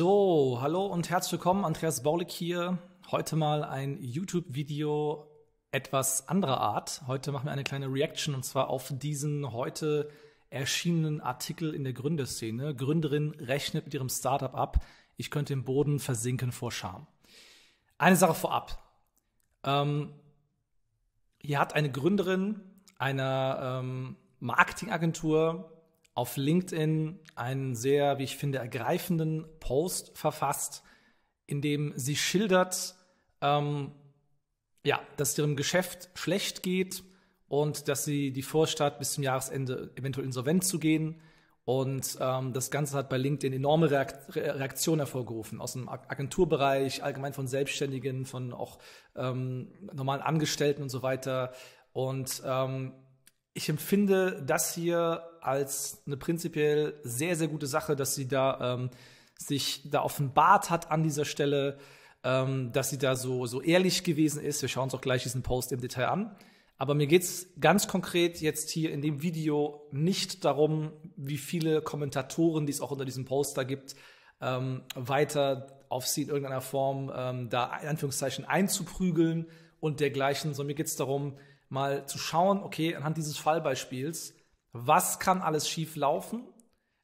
So, hallo und herzlich willkommen, Andreas Baulig hier. Heute mal ein YouTube-Video etwas anderer Art. Heute machen wir eine kleine Reaction und zwar auf diesen heute erschienenen Artikel in der Gründerszene. Gründerin rechnet mit ihrem Startup ab. Ich könnte im Boden versinken vor Scham. Eine Sache vorab. Ähm, hier hat eine Gründerin einer ähm, Marketingagentur auf LinkedIn einen sehr, wie ich finde, ergreifenden Post verfasst, in dem sie schildert, ähm, ja, dass ihrem Geschäft schlecht geht und dass sie die Vorstadt bis zum Jahresende eventuell insolvent zu gehen. Und ähm, das Ganze hat bei LinkedIn enorme Reakt Reaktionen hervorgerufen, aus dem Agenturbereich, allgemein von Selbstständigen, von auch ähm, normalen Angestellten und so weiter. Und ähm, ich empfinde das hier als eine prinzipiell sehr, sehr gute Sache, dass sie da ähm, sich da offenbart hat an dieser Stelle, ähm, dass sie da so, so ehrlich gewesen ist. Wir schauen uns auch gleich diesen Post im Detail an. Aber mir geht es ganz konkret jetzt hier in dem Video nicht darum, wie viele Kommentatoren, die es auch unter diesem Post da gibt, ähm, weiter auf sie in irgendeiner Form ähm, da in Anführungszeichen einzuprügeln und dergleichen, sondern mir geht es darum, mal zu schauen, okay, anhand dieses Fallbeispiels, was kann alles schief laufen?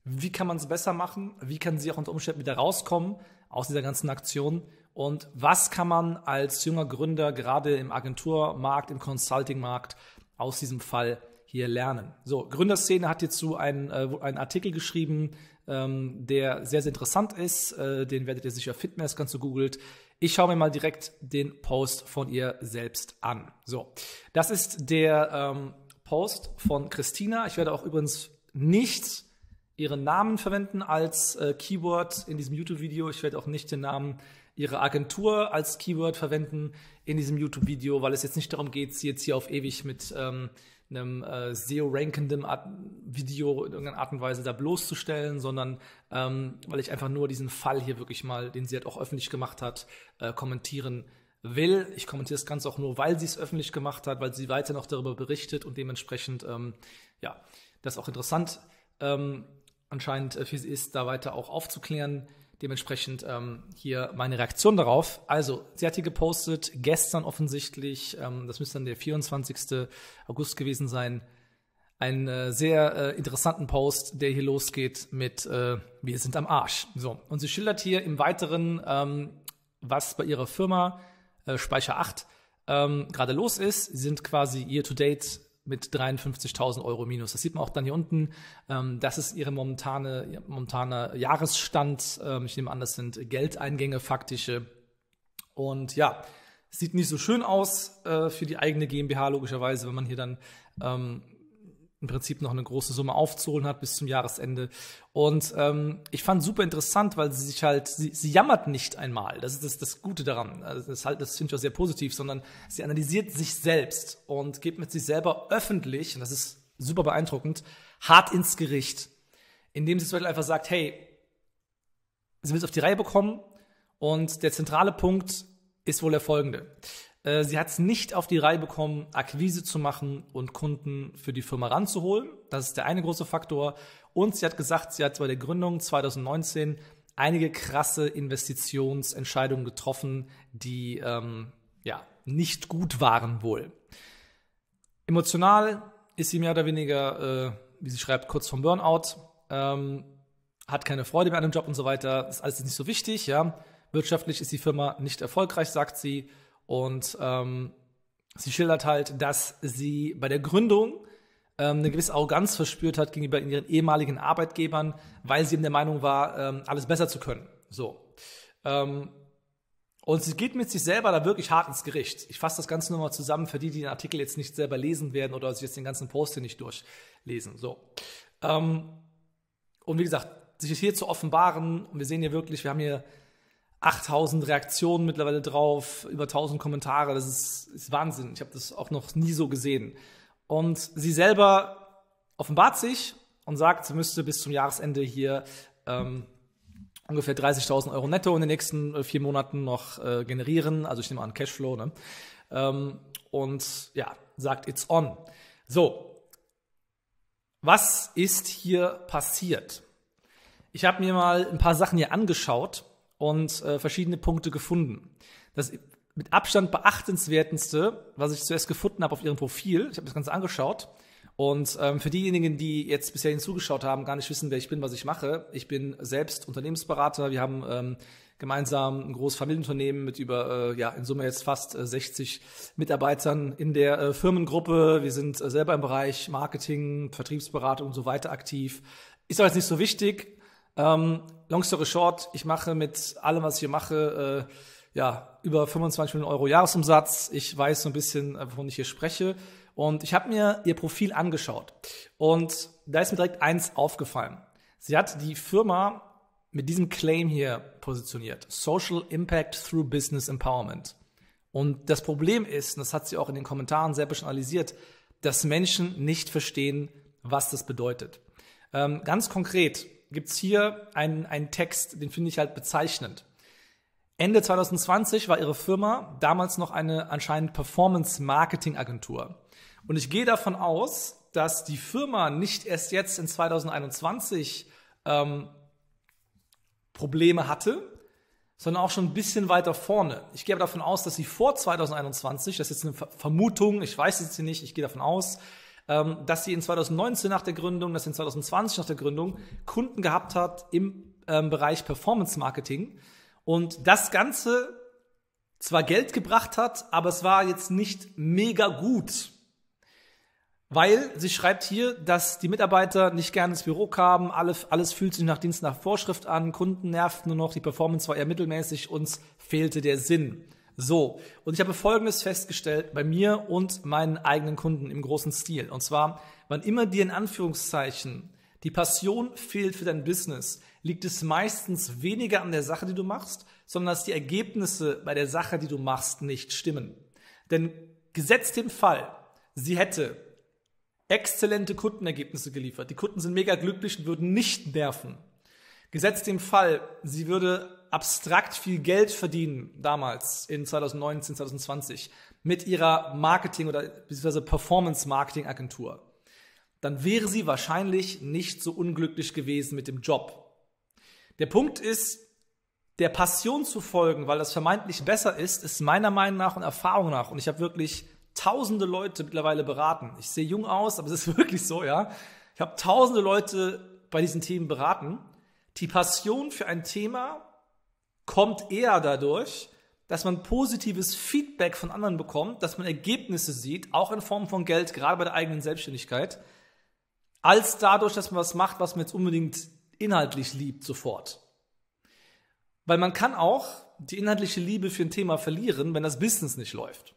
Wie kann man es besser machen? Wie kann sie auch unter Umständen wieder rauskommen aus dieser ganzen Aktion? Und was kann man als junger Gründer gerade im Agenturmarkt, im Consultingmarkt aus diesem Fall hier lernen? So, Gründerszene hat hierzu einen, äh, einen Artikel geschrieben, ähm, der sehr, sehr interessant ist. Äh, den werdet ihr sicher finden, wenn ihr das Ganze googelt. Ich schaue mir mal direkt den Post von ihr selbst an. So, das ist der ähm, Post von Christina. Ich werde auch übrigens nicht ihren Namen verwenden als äh, Keyword in diesem YouTube-Video. Ich werde auch nicht den Namen ihrer Agentur als Keyword verwenden in diesem YouTube-Video, weil es jetzt nicht darum geht, sie jetzt hier auf ewig mit ähm, einem äh, SEO-rankenden Video in irgendeiner Art und Weise da bloßzustellen, sondern ähm, weil ich einfach nur diesen Fall hier wirklich mal, den sie halt auch öffentlich gemacht hat, äh, kommentieren will. Ich kommentiere das Ganze auch nur, weil sie es öffentlich gemacht hat, weil sie weiter noch darüber berichtet und dementsprechend, ähm, ja, das auch interessant ähm, anscheinend äh, für sie ist, da weiter auch aufzuklären. Dementsprechend ähm, hier meine Reaktion darauf. Also, sie hat hier gepostet, gestern offensichtlich, ähm, das müsste dann der 24. August gewesen sein, einen äh, sehr äh, interessanten Post, der hier losgeht mit äh, Wir sind am Arsch. So, und sie schildert hier im Weiteren, ähm, was bei ihrer Firma äh, Speicher 8 ähm, gerade los ist. Sie sind quasi year to date mit 53.000 Euro minus. Das sieht man auch dann hier unten. Ähm, das ist ihre momentane, momentane Jahresstand. Ähm, ich nehme an, das sind Geldeingänge faktische. Und ja, sieht nicht so schön aus äh, für die eigene GmbH logischerweise, wenn man hier dann ähm, im Prinzip noch eine große Summe aufzuholen hat bis zum Jahresende. Und ähm, ich fand super interessant, weil sie sich halt, sie, sie jammert nicht einmal. Das ist das, das Gute daran. Also das, halt, das finde ich auch sehr positiv, sondern sie analysiert sich selbst und geht mit sich selber öffentlich, und das ist super beeindruckend, hart ins Gericht. Indem sie zum Beispiel einfach sagt, hey, sie will es auf die Reihe bekommen und der zentrale Punkt ist wohl der folgende. Äh, sie hat es nicht auf die Reihe bekommen, Akquise zu machen und Kunden für die Firma ranzuholen. Das ist der eine große Faktor. Und sie hat gesagt, sie hat bei der Gründung 2019 einige krasse Investitionsentscheidungen getroffen, die ähm, ja nicht gut waren wohl. Emotional ist sie mehr oder weniger, äh, wie sie schreibt, kurz vom Burnout, ähm, hat keine Freude mehr an dem Job und so weiter. Das ist alles nicht so wichtig. Ja, wirtschaftlich ist die Firma nicht erfolgreich, sagt sie. Und ähm, sie schildert halt, dass sie bei der Gründung ähm, eine gewisse Arroganz verspürt hat gegenüber ihren ehemaligen Arbeitgebern, weil sie eben der Meinung war, ähm, alles besser zu können. So. Ähm, und sie geht mit sich selber da wirklich hart ins Gericht. Ich fasse das Ganze nochmal zusammen für die, die den Artikel jetzt nicht selber lesen werden oder sich jetzt den ganzen Post hier nicht durchlesen. So. Ähm, und wie gesagt, sich hier zu offenbaren, und wir sehen hier wirklich, wir haben hier 8000 Reaktionen mittlerweile drauf, über 1000 Kommentare. Das ist, ist Wahnsinn. Ich habe das auch noch nie so gesehen. Und sie selber offenbart sich und sagt, sie müsste bis zum Jahresende hier ähm, ungefähr 30.000 Euro netto in den nächsten äh, vier Monaten noch äh, generieren. Also ich nehme an Cashflow. Ne? Ähm, und ja, sagt, it's on. So, was ist hier passiert? Ich habe mir mal ein paar Sachen hier angeschaut und äh, verschiedene Punkte gefunden. Das mit Abstand beachtenswertendste, was ich zuerst gefunden habe auf ihrem Profil, ich habe das Ganze angeschaut, und ähm, für diejenigen, die jetzt bisher hinzugeschaut haben, gar nicht wissen, wer ich bin, was ich mache, ich bin selbst Unternehmensberater. Wir haben ähm, gemeinsam ein großes Familienunternehmen mit über, äh, ja, in Summe jetzt fast äh, 60 Mitarbeitern in der äh, Firmengruppe. Wir sind äh, selber im Bereich Marketing, Vertriebsberatung und so weiter aktiv. Ist aber jetzt nicht so wichtig. Ähm, long story short, ich mache mit allem, was ich hier mache, äh, ja, über 25 Millionen Euro Jahresumsatz. Ich weiß so ein bisschen, äh, wovon ich hier spreche. Und ich habe mir ihr Profil angeschaut. Und da ist mir direkt eins aufgefallen. Sie hat die Firma mit diesem Claim hier positioniert. Social Impact through Business Empowerment. Und das Problem ist, und das hat sie auch in den Kommentaren sehr personalisiert, dass Menschen nicht verstehen, was das bedeutet. Ähm, ganz konkret, gibt es hier einen, einen Text, den finde ich halt bezeichnend. Ende 2020 war ihre Firma damals noch eine anscheinend Performance-Marketing-Agentur. Und ich gehe davon aus, dass die Firma nicht erst jetzt in 2021 ähm, Probleme hatte, sondern auch schon ein bisschen weiter vorne. Ich gehe aber davon aus, dass sie vor 2021, das ist jetzt eine Vermutung, ich weiß es jetzt nicht, ich gehe davon aus, ähm, dass sie in 2019 nach der Gründung, dass sie in 2020 nach der Gründung Kunden gehabt hat im ähm, Bereich Performance Marketing. Und das Ganze zwar Geld gebracht hat, aber es war jetzt nicht mega gut. Weil sie schreibt hier, dass die Mitarbeiter nicht gerne ins Büro kamen, alles, alles fühlt sich nach Dienst nach Vorschrift an, Kunden nervten nur noch, die Performance war eher mittelmäßig, uns fehlte der Sinn. So, und ich habe Folgendes festgestellt bei mir und meinen eigenen Kunden im großen Stil. Und zwar, wann immer dir in Anführungszeichen die Passion fehlt für dein Business, liegt es meistens weniger an der Sache, die du machst, sondern dass die Ergebnisse bei der Sache, die du machst, nicht stimmen. Denn gesetzt dem Fall, sie hätte exzellente Kundenergebnisse geliefert, die Kunden sind mega glücklich und würden nicht nerven. Gesetzt dem Fall, sie würde abstrakt viel Geld verdienen, damals in 2019, 2020, mit ihrer Marketing- oder beziehungsweise Performance-Marketing-Agentur, dann wäre sie wahrscheinlich nicht so unglücklich gewesen mit dem Job. Der Punkt ist, der Passion zu folgen, weil das vermeintlich besser ist, ist meiner Meinung nach und Erfahrung nach, und ich habe wirklich tausende Leute mittlerweile beraten. Ich sehe jung aus, aber es ist wirklich so, ja. Ich habe tausende Leute bei diesen Themen beraten. Die Passion für ein Thema kommt eher dadurch, dass man positives Feedback von anderen bekommt, dass man Ergebnisse sieht, auch in Form von Geld, gerade bei der eigenen Selbstständigkeit, als dadurch, dass man was macht, was man jetzt unbedingt inhaltlich liebt, sofort. Weil man kann auch die inhaltliche Liebe für ein Thema verlieren, wenn das Business nicht läuft.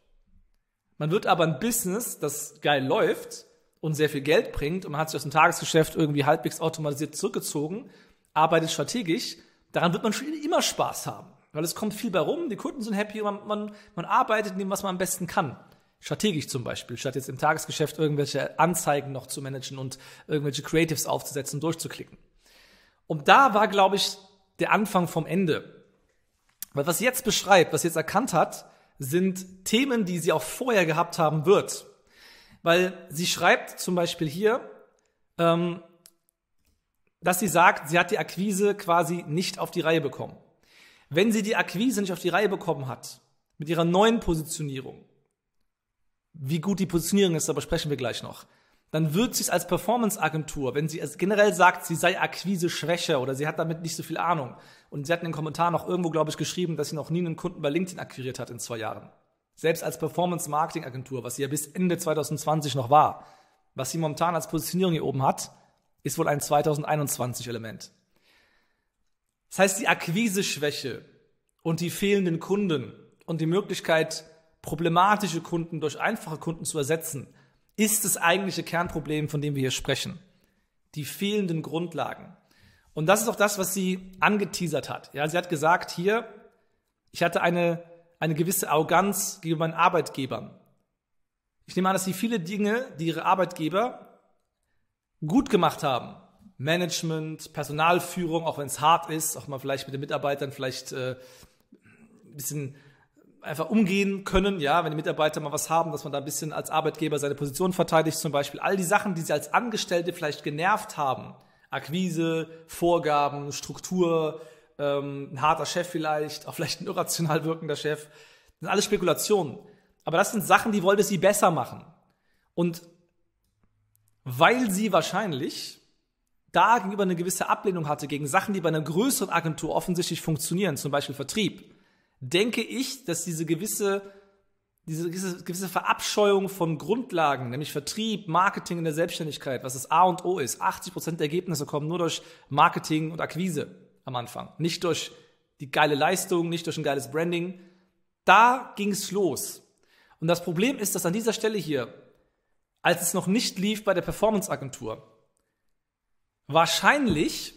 Man wird aber ein Business, das geil läuft und sehr viel Geld bringt und man hat sich aus dem Tagesgeschäft irgendwie halbwegs automatisiert zurückgezogen, arbeitet strategisch daran wird man schon immer Spaß haben. Weil es kommt viel bei rum, die Kunden sind happy, man, man, man arbeitet in dem, was man am besten kann. Strategisch zum Beispiel, statt jetzt im Tagesgeschäft irgendwelche Anzeigen noch zu managen und irgendwelche Creatives aufzusetzen und durchzuklicken. Und da war, glaube ich, der Anfang vom Ende. Weil was sie jetzt beschreibt, was sie jetzt erkannt hat, sind Themen, die sie auch vorher gehabt haben wird. Weil sie schreibt zum Beispiel hier, ähm, dass sie sagt, sie hat die Akquise quasi nicht auf die Reihe bekommen. Wenn sie die Akquise nicht auf die Reihe bekommen hat, mit ihrer neuen Positionierung, wie gut die Positionierung ist, aber sprechen wir gleich noch, dann wird sie es als Performance-Agentur, wenn sie es generell sagt, sie sei Akquise schwächer oder sie hat damit nicht so viel Ahnung. Und sie hat in den Kommentaren noch irgendwo, glaube ich, geschrieben, dass sie noch nie einen Kunden bei LinkedIn akquiriert hat in zwei Jahren. Selbst als Performance-Marketing-Agentur, was sie ja bis Ende 2020 noch war, was sie momentan als Positionierung hier oben hat, ist wohl ein 2021-Element. Das heißt, die Akquiseschwäche und die fehlenden Kunden und die Möglichkeit, problematische Kunden durch einfache Kunden zu ersetzen, ist das eigentliche Kernproblem, von dem wir hier sprechen. Die fehlenden Grundlagen. Und das ist auch das, was sie angeteasert hat. Ja, sie hat gesagt, hier, ich hatte eine, eine gewisse Arroganz gegenüber meinen Arbeitgebern. Ich nehme an, dass sie viele Dinge, die ihre Arbeitgeber gut gemacht haben. Management, Personalführung, auch wenn es hart ist, auch mal vielleicht mit den Mitarbeitern vielleicht äh, ein bisschen einfach umgehen können, ja, wenn die Mitarbeiter mal was haben, dass man da ein bisschen als Arbeitgeber seine Position verteidigt, zum Beispiel. All die Sachen, die sie als Angestellte vielleicht genervt haben. Akquise, Vorgaben, Struktur, ähm, ein harter Chef vielleicht, auch vielleicht ein irrational wirkender Chef. Das sind alles Spekulationen. Aber das sind Sachen, die wollte sie besser machen. Und weil sie wahrscheinlich da gegenüber eine gewisse Ablehnung hatte gegen Sachen, die bei einer größeren Agentur offensichtlich funktionieren, zum Beispiel Vertrieb, denke ich, dass diese gewisse, diese gewisse Verabscheuung von Grundlagen, nämlich Vertrieb, Marketing in der Selbstständigkeit, was das A und O ist, 80 der Ergebnisse kommen nur durch Marketing und Akquise am Anfang, nicht durch die geile Leistung, nicht durch ein geiles Branding. Da ging es los. Und das Problem ist, dass an dieser Stelle hier als es noch nicht lief bei der Performance-Agentur. Wahrscheinlich,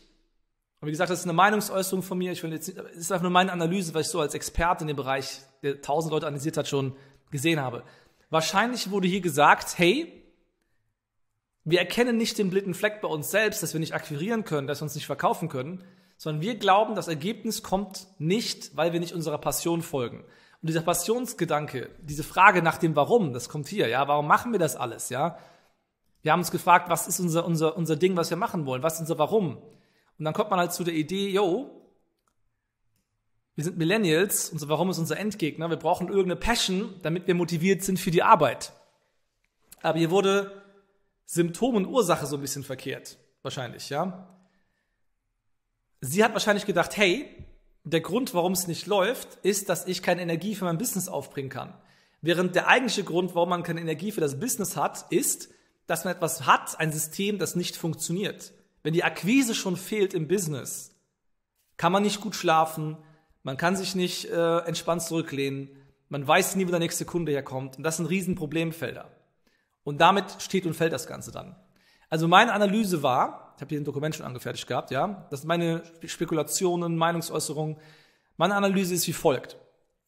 und wie gesagt, das ist eine Meinungsäußerung von mir, ich will jetzt das ist einfach nur meine Analyse, weil ich so als Experte in dem Bereich, der tausend Leute analysiert hat, schon gesehen habe. Wahrscheinlich wurde hier gesagt, hey, wir erkennen nicht den blinden Fleck bei uns selbst, dass wir nicht akquirieren können, dass wir uns nicht verkaufen können, sondern wir glauben, das Ergebnis kommt nicht, weil wir nicht unserer Passion folgen. Und dieser Passionsgedanke, diese Frage nach dem Warum, das kommt hier, ja, warum machen wir das alles, ja? Wir haben uns gefragt, was ist unser, unser, unser Ding, was wir machen wollen, was ist unser Warum? Und dann kommt man halt zu der Idee, yo, wir sind Millennials, unser Warum ist unser Endgegner, wir brauchen irgendeine Passion, damit wir motiviert sind für die Arbeit. Aber hier wurde Symptom und Ursache so ein bisschen verkehrt, wahrscheinlich, ja? Sie hat wahrscheinlich gedacht, hey, der Grund, warum es nicht läuft, ist, dass ich keine Energie für mein Business aufbringen kann. Während der eigentliche Grund, warum man keine Energie für das Business hat, ist, dass man etwas hat, ein System, das nicht funktioniert. Wenn die Akquise schon fehlt im Business, kann man nicht gut schlafen, man kann sich nicht äh, entspannt zurücklehnen, man weiß nie, wo der nächste Kunde herkommt. Und das sind riesen Problemfelder. Und damit steht und fällt das Ganze dann. Also meine Analyse war, ich habe hier ein Dokument schon angefertigt gehabt, ja. Das sind meine Spekulationen, Meinungsäußerungen. Meine Analyse ist wie folgt.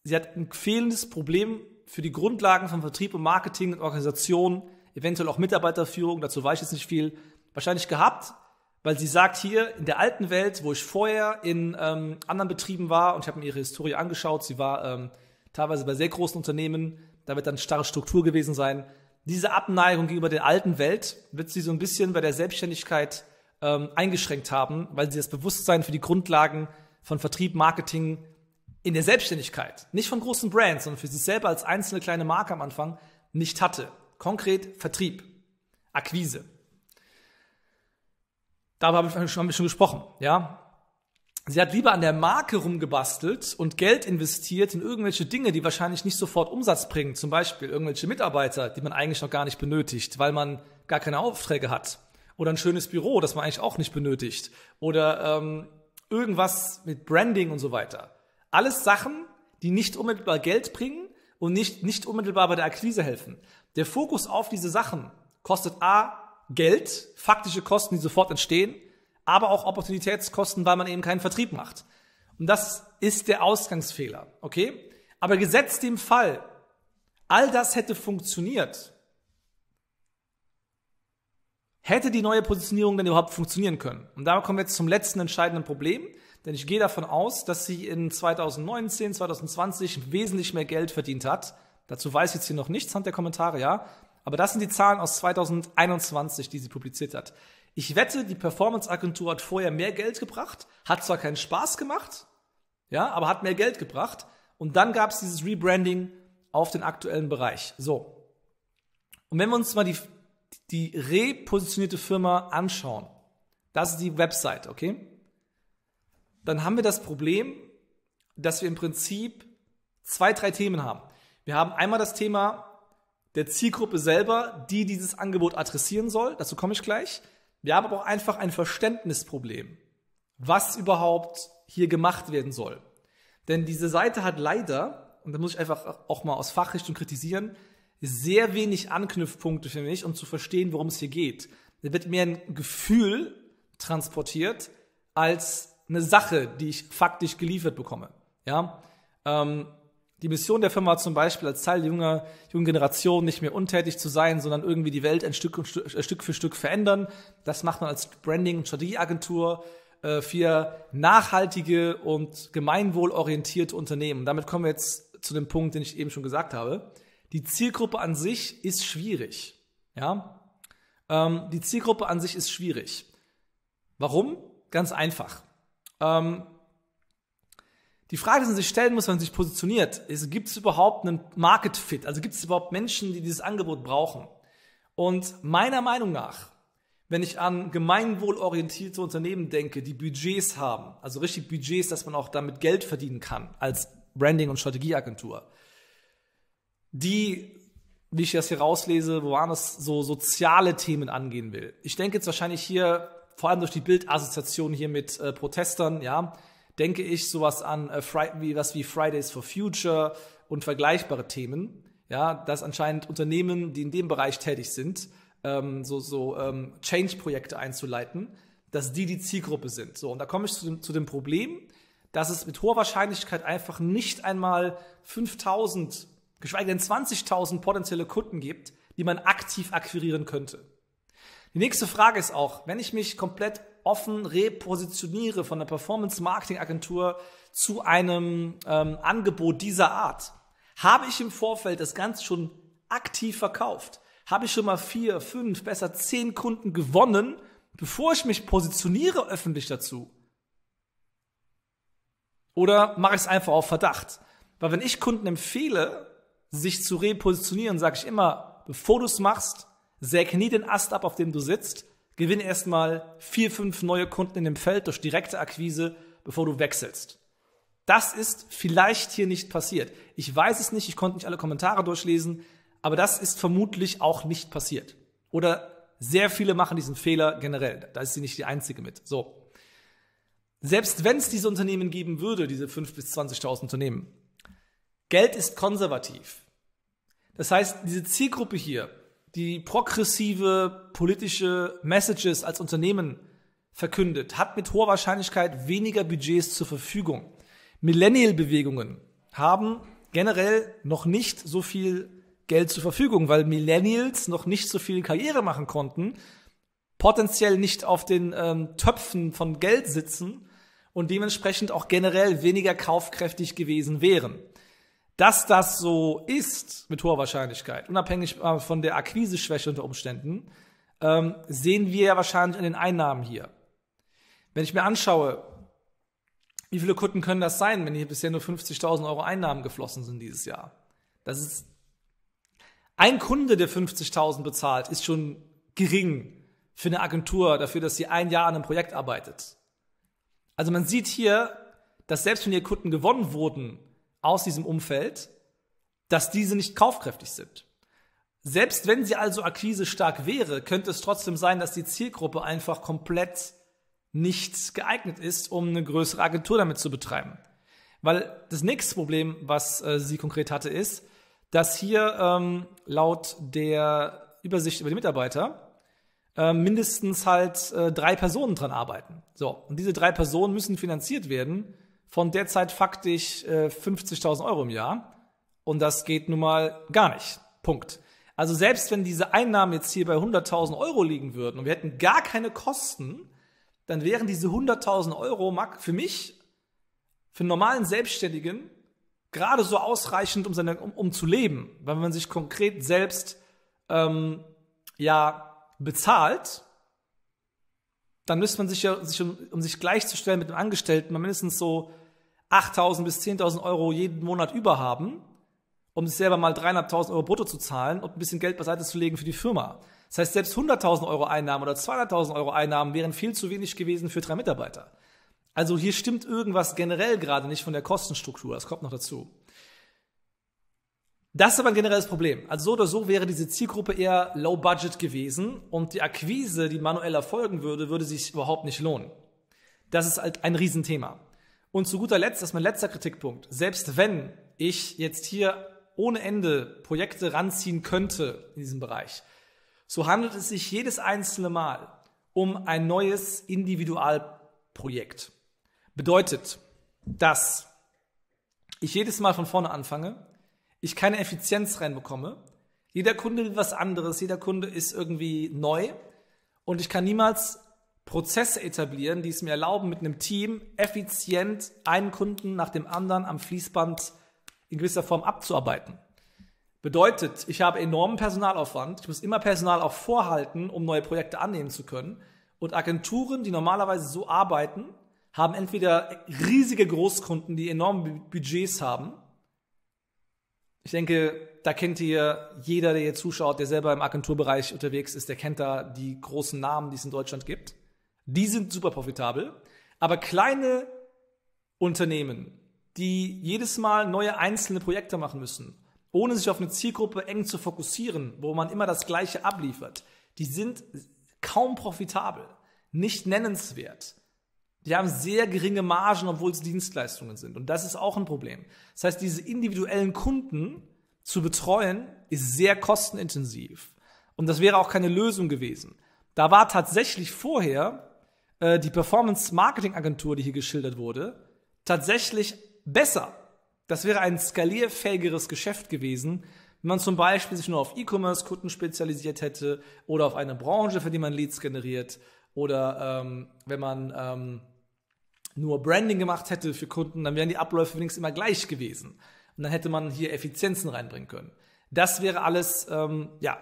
Sie hat ein fehlendes Problem für die Grundlagen von Vertrieb und Marketing und Organisation, eventuell auch Mitarbeiterführung, dazu weiß ich jetzt nicht viel, wahrscheinlich gehabt, weil sie sagt hier, in der alten Welt, wo ich vorher in ähm, anderen Betrieben war, und ich habe mir ihre Historie angeschaut, sie war ähm, teilweise bei sehr großen Unternehmen, da wird dann starre Struktur gewesen sein. Diese Abneigung gegenüber der alten Welt wird sie so ein bisschen bei der Selbstständigkeit ähm, eingeschränkt haben, weil sie das Bewusstsein für die Grundlagen von Vertrieb, Marketing in der Selbstständigkeit, nicht von großen Brands, sondern für sich selber als einzelne kleine Marke am Anfang nicht hatte. Konkret Vertrieb, Akquise. Darüber haben wir schon, schon gesprochen, ja. Sie hat lieber an der Marke rumgebastelt und Geld investiert in irgendwelche Dinge, die wahrscheinlich nicht sofort Umsatz bringen. Zum Beispiel irgendwelche Mitarbeiter, die man eigentlich noch gar nicht benötigt, weil man gar keine Aufträge hat. Oder ein schönes Büro, das man eigentlich auch nicht benötigt. Oder ähm, irgendwas mit Branding und so weiter. Alles Sachen, die nicht unmittelbar Geld bringen und nicht, nicht unmittelbar bei der Akquise helfen. Der Fokus auf diese Sachen kostet A, Geld, faktische Kosten, die sofort entstehen, aber auch Opportunitätskosten, weil man eben keinen Vertrieb macht. Und das ist der Ausgangsfehler, okay? Aber gesetzt dem Fall, all das hätte funktioniert, hätte die neue Positionierung denn überhaupt funktionieren können? Und da kommen wir jetzt zum letzten entscheidenden Problem, denn ich gehe davon aus, dass sie in 2019, 2020 wesentlich mehr Geld verdient hat. Dazu weiß ich jetzt hier noch nichts, anhand der Kommentare, ja. Aber das sind die Zahlen aus 2021, die sie publiziert hat. Ich wette, die Performance-Agentur hat vorher mehr Geld gebracht, hat zwar keinen Spaß gemacht, ja, aber hat mehr Geld gebracht. Und dann gab es dieses Rebranding auf den aktuellen Bereich. So. Und wenn wir uns mal die die repositionierte Firma anschauen. Das ist die Website, okay? Dann haben wir das Problem, dass wir im Prinzip zwei, drei Themen haben. Wir haben einmal das Thema der Zielgruppe selber, die dieses Angebot adressieren soll. Dazu komme ich gleich. Wir haben aber auch einfach ein Verständnisproblem, was überhaupt hier gemacht werden soll. Denn diese Seite hat leider, und da muss ich einfach auch mal aus Fachrichtung kritisieren, sehr wenig Anknüpfpunkte für mich, um zu verstehen, worum es hier geht. Da wird mehr ein Gefühl transportiert als eine Sache, die ich faktisch geliefert bekomme. Ja, ähm, die Mission der Firma zum Beispiel als Teil junger jungen Generation nicht mehr untätig zu sein, sondern irgendwie die Welt ein Stück, äh, Stück für Stück verändern. Das macht man als Branding- und Strategieagentur äh, für nachhaltige und gemeinwohlorientierte Unternehmen. Damit kommen wir jetzt zu dem Punkt, den ich eben schon gesagt habe die Zielgruppe an sich ist schwierig. Ja, ähm, die Zielgruppe an sich ist schwierig. Warum? Ganz einfach. Ähm, die Frage, die man sich stellen muss, wenn man sich positioniert, ist, gibt es überhaupt einen Market Fit? Also gibt es überhaupt Menschen, die dieses Angebot brauchen? Und meiner Meinung nach, wenn ich an gemeinwohlorientierte Unternehmen denke, die Budgets haben, also richtig Budgets, dass man auch damit Geld verdienen kann als Branding- und Strategieagentur, die, wie ich das hier rauslese, wo das so soziale Themen angehen will. Ich denke jetzt wahrscheinlich hier, vor allem durch die Bildassoziation hier mit äh, Protestern, ja, denke ich sowas an äh, wie, was wie Fridays for Future und vergleichbare Themen. Ja, dass anscheinend Unternehmen, die in dem Bereich tätig sind, ähm, so, so ähm, Change-Projekte einzuleiten, dass die die Zielgruppe sind. So, und da komme ich zu dem, zu dem Problem, dass es mit hoher Wahrscheinlichkeit einfach nicht einmal 5000 geschweige denn 20.000 potenzielle Kunden gibt, die man aktiv akquirieren könnte. Die nächste Frage ist auch, wenn ich mich komplett offen repositioniere von der Performance-Marketing-Agentur zu einem ähm, Angebot dieser Art, habe ich im Vorfeld das Ganze schon aktiv verkauft? Habe ich schon mal vier, fünf, besser zehn Kunden gewonnen, bevor ich mich positioniere öffentlich dazu? Oder mache ich es einfach auf Verdacht? Weil wenn ich Kunden empfehle, sich zu repositionieren, sage ich immer, bevor du es machst, säg nie den Ast ab, auf dem du sitzt, Gewinne erstmal vier, fünf neue Kunden in dem Feld durch direkte Akquise, bevor du wechselst. Das ist vielleicht hier nicht passiert. Ich weiß es nicht, ich konnte nicht alle Kommentare durchlesen, aber das ist vermutlich auch nicht passiert. Oder sehr viele machen diesen Fehler generell. Da ist sie nicht die einzige mit. So. Selbst wenn es diese Unternehmen geben würde, diese 5.000 bis 20.000 Unternehmen, Geld ist konservativ. Das heißt, diese Zielgruppe hier, die progressive politische Messages als Unternehmen verkündet, hat mit hoher Wahrscheinlichkeit weniger Budgets zur Verfügung. Millennial-Bewegungen haben generell noch nicht so viel Geld zur Verfügung, weil Millennials noch nicht so viel Karriere machen konnten, potenziell nicht auf den ähm, Töpfen von Geld sitzen und dementsprechend auch generell weniger kaufkräftig gewesen wären dass das so ist mit hoher Wahrscheinlichkeit, unabhängig äh, von der Akquiseschwäche unter Umständen, ähm, sehen wir ja wahrscheinlich an den Einnahmen hier. Wenn ich mir anschaue, wie viele Kunden können das sein, wenn hier bisher nur 50.000 Euro Einnahmen geflossen sind dieses Jahr? Das ist ein Kunde, der 50.000 bezahlt, ist schon gering für eine Agentur dafür, dass sie ein Jahr an einem Projekt arbeitet. Also man sieht hier, dass selbst wenn hier Kunden gewonnen wurden, aus diesem Umfeld, dass diese nicht kaufkräftig sind. Selbst wenn sie also Akquise stark wäre, könnte es trotzdem sein, dass die Zielgruppe einfach komplett nicht geeignet ist, um eine größere Agentur damit zu betreiben. Weil das nächste Problem, was äh, sie konkret hatte, ist, dass hier ähm, laut der Übersicht über die Mitarbeiter äh, mindestens halt äh, drei Personen dran arbeiten. So, und diese drei Personen müssen finanziert werden von derzeit faktisch äh, 50.000 Euro im Jahr. Und das geht nun mal gar nicht. Punkt. Also selbst wenn diese Einnahmen jetzt hier bei 100.000 Euro liegen würden und wir hätten gar keine Kosten, dann wären diese 100.000 Euro für mich, für einen normalen Selbstständigen, gerade so ausreichend, um, seine, um, um zu leben. Weil Wenn man sich konkret selbst ähm, ja bezahlt, dann müsste man sich ja, sich um, um sich gleichzustellen mit einem Angestellten, mal mindestens so 8.000 bis 10.000 Euro jeden Monat überhaben, um sich selber mal 3.500 Euro brutto zu zahlen und ein bisschen Geld beiseite zu legen für die Firma. Das heißt, selbst 100.000 Euro Einnahmen oder 200.000 Euro Einnahmen wären viel zu wenig gewesen für drei Mitarbeiter. Also hier stimmt irgendwas generell gerade nicht von der Kostenstruktur. Das kommt noch dazu. Das ist aber ein generelles Problem. Also so oder so wäre diese Zielgruppe eher low budget gewesen und die Akquise, die manuell erfolgen würde, würde sich überhaupt nicht lohnen. Das ist halt ein Riesenthema. Und zu guter Letzt, das ist mein letzter Kritikpunkt, selbst wenn ich jetzt hier ohne Ende Projekte ranziehen könnte in diesem Bereich, so handelt es sich jedes einzelne Mal um ein neues Individualprojekt. Bedeutet, dass ich jedes Mal von vorne anfange, ich keine Effizienz reinbekomme. Jeder Kunde will was anderes, jeder Kunde ist irgendwie neu und ich kann niemals Prozesse etablieren, die es mir erlauben, mit einem Team effizient einen Kunden nach dem anderen am Fließband in gewisser Form abzuarbeiten. Bedeutet, ich habe enormen Personalaufwand, ich muss immer Personal auch vorhalten, um neue Projekte annehmen zu können. Und Agenturen, die normalerweise so arbeiten, haben entweder riesige Großkunden, die enorme Budgets haben, ich denke, da kennt ihr jeder, der hier zuschaut, der selber im Agenturbereich unterwegs ist, der kennt da die großen Namen, die es in Deutschland gibt. Die sind super profitabel, aber kleine Unternehmen, die jedes Mal neue einzelne Projekte machen müssen, ohne sich auf eine Zielgruppe eng zu fokussieren, wo man immer das Gleiche abliefert, die sind kaum profitabel, nicht nennenswert. Die haben sehr geringe Margen, obwohl es Dienstleistungen sind. Und das ist auch ein Problem. Das heißt, diese individuellen Kunden zu betreuen, ist sehr kostenintensiv. Und das wäre auch keine Lösung gewesen. Da war tatsächlich vorher äh, die Performance-Marketing-Agentur, die hier geschildert wurde, tatsächlich besser. Das wäre ein skalierfähigeres Geschäft gewesen, wenn man zum Beispiel sich nur auf E-Commerce-Kunden spezialisiert hätte oder auf eine Branche, für die man Leads generiert oder ähm, wenn man... Ähm, nur Branding gemacht hätte für Kunden, dann wären die Abläufe wenigstens immer gleich gewesen. Und dann hätte man hier Effizienzen reinbringen können. Das wäre alles ähm, ja,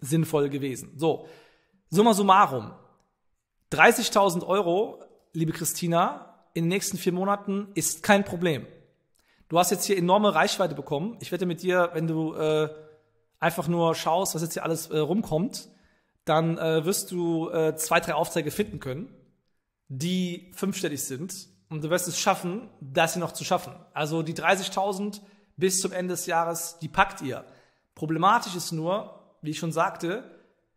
sinnvoll gewesen. So, summa summarum. 30.000 Euro, liebe Christina, in den nächsten vier Monaten ist kein Problem. Du hast jetzt hier enorme Reichweite bekommen. Ich wette mit dir, wenn du äh, einfach nur schaust, was jetzt hier alles äh, rumkommt, dann äh, wirst du äh, zwei, drei Aufträge finden können die fünfstellig sind. Und du wirst es schaffen, das hier noch zu schaffen. Also die 30.000 bis zum Ende des Jahres, die packt ihr. Problematisch ist nur, wie ich schon sagte,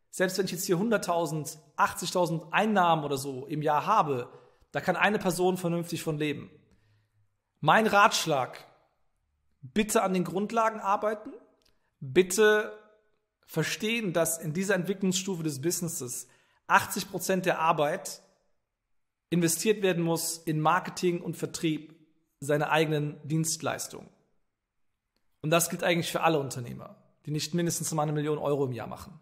selbst wenn ich jetzt hier 100.000, 80.000 Einnahmen oder so im Jahr habe, da kann eine Person vernünftig von leben. Mein Ratschlag, bitte an den Grundlagen arbeiten, bitte verstehen, dass in dieser Entwicklungsstufe des Businesses 80% der Arbeit investiert werden muss in Marketing und Vertrieb seiner eigenen Dienstleistungen. Und das gilt eigentlich für alle Unternehmer, die nicht mindestens mal eine Million Euro im Jahr machen.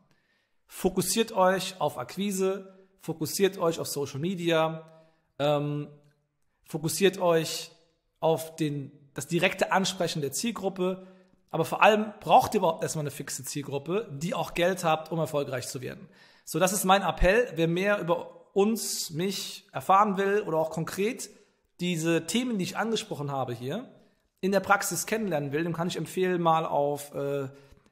Fokussiert euch auf Akquise, fokussiert euch auf Social Media, ähm, fokussiert euch auf den, das direkte Ansprechen der Zielgruppe, aber vor allem braucht ihr überhaupt erstmal eine fixe Zielgruppe, die auch Geld habt, um erfolgreich zu werden. So, das ist mein Appell. Wer mehr über uns, mich erfahren will oder auch konkret diese Themen, die ich angesprochen habe hier, in der Praxis kennenlernen will, dem kann ich empfehlen, mal auf äh,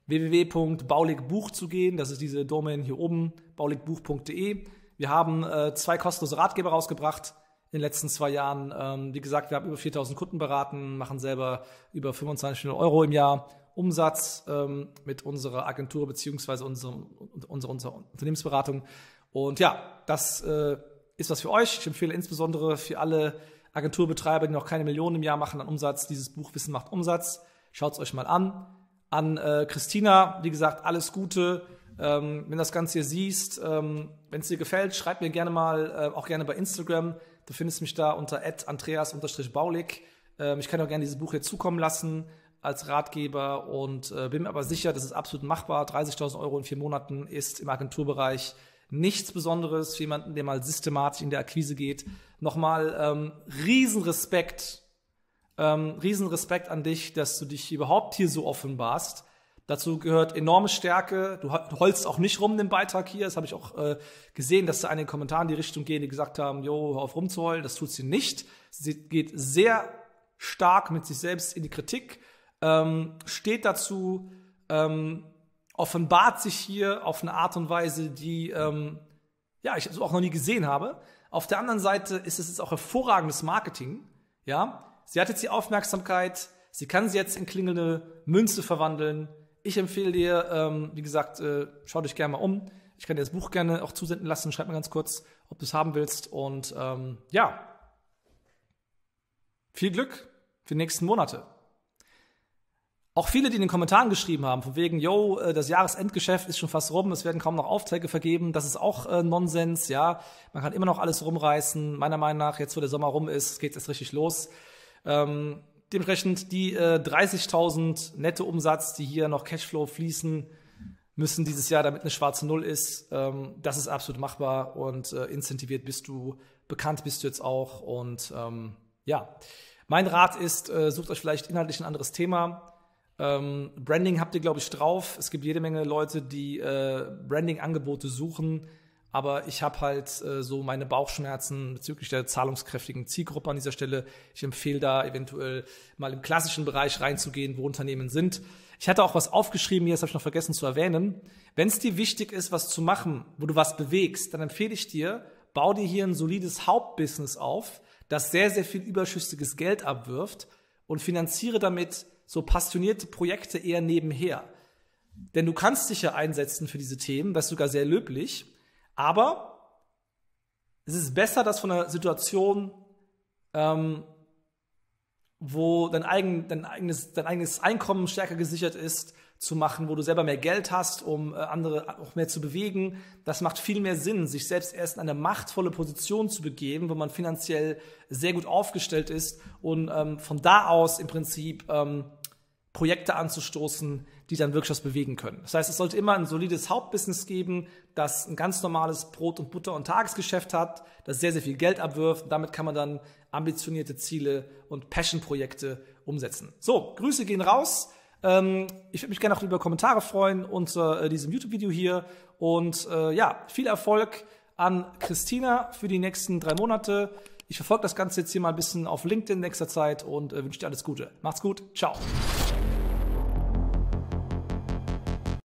www.bauligbuch zu gehen. Das ist diese Domain hier oben, bauligbuch.de. Wir haben äh, zwei kostenlose Ratgeber rausgebracht in den letzten zwei Jahren. Ähm, wie gesagt, wir haben über 4000 Kunden beraten, machen selber über 25 Euro im Jahr Umsatz ähm, mit unserer Agentur bzw. unserem, unserer, unserer Unternehmensberatung. Und ja, das äh, ist was für euch. Ich empfehle insbesondere für alle Agenturbetreiber, die noch keine Millionen im Jahr machen an Umsatz, dieses Buch Wissen macht Umsatz. Schaut es euch mal an. An äh, Christina, wie gesagt, alles Gute. Ähm, wenn das Ganze hier siehst, ähm, wenn es dir gefällt, schreib mir gerne mal, äh, auch gerne bei Instagram. Du findest mich da unter andreas-baulig. Ähm, ich kann auch gerne dieses Buch hier zukommen lassen als Ratgeber und äh, bin mir aber sicher, das ist absolut machbar. 30.000 Euro in vier Monaten ist im Agenturbereich nichts Besonderes für jemanden, der mal systematisch in der Akquise geht. Nochmal ähm, Riesenrespekt, ähm, Riesenrespekt an dich, dass du dich überhaupt hier so offenbarst. Dazu gehört enorme Stärke. Du holst auch nicht rum den Beitrag hier. Das habe ich auch äh, gesehen, dass da einige Kommentare in die Richtung gehen, die gesagt haben, jo, hör auf rumzuheulen. Das tut sie nicht. Sie geht sehr stark mit sich selbst in die Kritik, ähm, steht dazu, ähm, offenbart sich hier auf eine Art und Weise, die ähm, ja, ich so auch noch nie gesehen habe. Auf der anderen Seite ist es jetzt auch hervorragendes Marketing. Ja, sie hat jetzt die Aufmerksamkeit, sie kann sie jetzt in klingelnde Münze verwandeln. Ich empfehle dir, ähm, wie gesagt, äh, schau dich gerne mal um. Ich kann dir das Buch gerne auch zusenden lassen. Schreib mir ganz kurz, ob du es haben willst. Und ähm, ja, viel Glück für die nächsten Monate. Auch viele, die in den Kommentaren geschrieben haben, von wegen, yo, äh, das Jahresendgeschäft ist schon fast rum, es werden kaum noch Aufträge vergeben, das ist auch äh, Nonsens, ja. Man kann immer noch alles rumreißen. Meiner Meinung nach, jetzt wo der Sommer rum ist, geht es erst richtig los. Ähm, dementsprechend die äh, 30.000 nette Umsatz, die hier noch Cashflow fließen müssen dieses Jahr, damit eine schwarze Null ist, ähm, das ist absolut machbar und äh, incentiviert bist du, bekannt bist du jetzt auch und ähm, ja. Mein Rat ist, äh, sucht euch vielleicht inhaltlich ein anderes Thema ähm, Branding habt ihr, glaube ich, drauf. Es gibt jede Menge Leute, die äh, Branding-Angebote suchen. Aber ich habe halt äh, so meine Bauchschmerzen bezüglich der zahlungskräftigen Zielgruppe an dieser Stelle. Ich empfehle da eventuell mal im klassischen Bereich reinzugehen, wo Unternehmen sind. Ich hatte auch was aufgeschrieben, hier, das habe ich noch vergessen zu erwähnen. Wenn es dir wichtig ist, was zu machen, wo du was bewegst, dann empfehle ich dir, bau dir hier ein solides Hauptbusiness auf, das sehr, sehr viel überschüssiges Geld abwirft und finanziere damit so passionierte Projekte eher nebenher. Denn du kannst dich ja einsetzen für diese Themen, das ist sogar sehr löblich, aber es ist besser, dass von einer Situation, ähm, wo dein, eigen, dein, eigenes, dein eigenes Einkommen stärker gesichert ist, zu machen, wo du selber mehr Geld hast, um äh, andere äh, auch mehr zu bewegen. Das macht viel mehr Sinn, sich selbst erst in eine machtvolle Position zu begeben, wo man finanziell sehr gut aufgestellt ist und ähm, von da aus im Prinzip ähm, Projekte anzustoßen, die dann wirklich was bewegen können. Das heißt, es sollte immer ein solides Hauptbusiness geben, das ein ganz normales Brot und Butter und Tagesgeschäft hat, das sehr, sehr viel Geld abwirft. Damit kann man dann ambitionierte Ziele und Passion-Projekte umsetzen. So, Grüße gehen raus. Ähm, ich würde mich gerne auch über Kommentare freuen unter äh, diesem YouTube-Video hier. Und äh, ja, viel Erfolg an Christina für die nächsten drei Monate. Ich verfolge das Ganze jetzt hier mal ein bisschen auf LinkedIn in nächster Zeit und äh, wünsche dir alles Gute. Macht's gut. Ciao.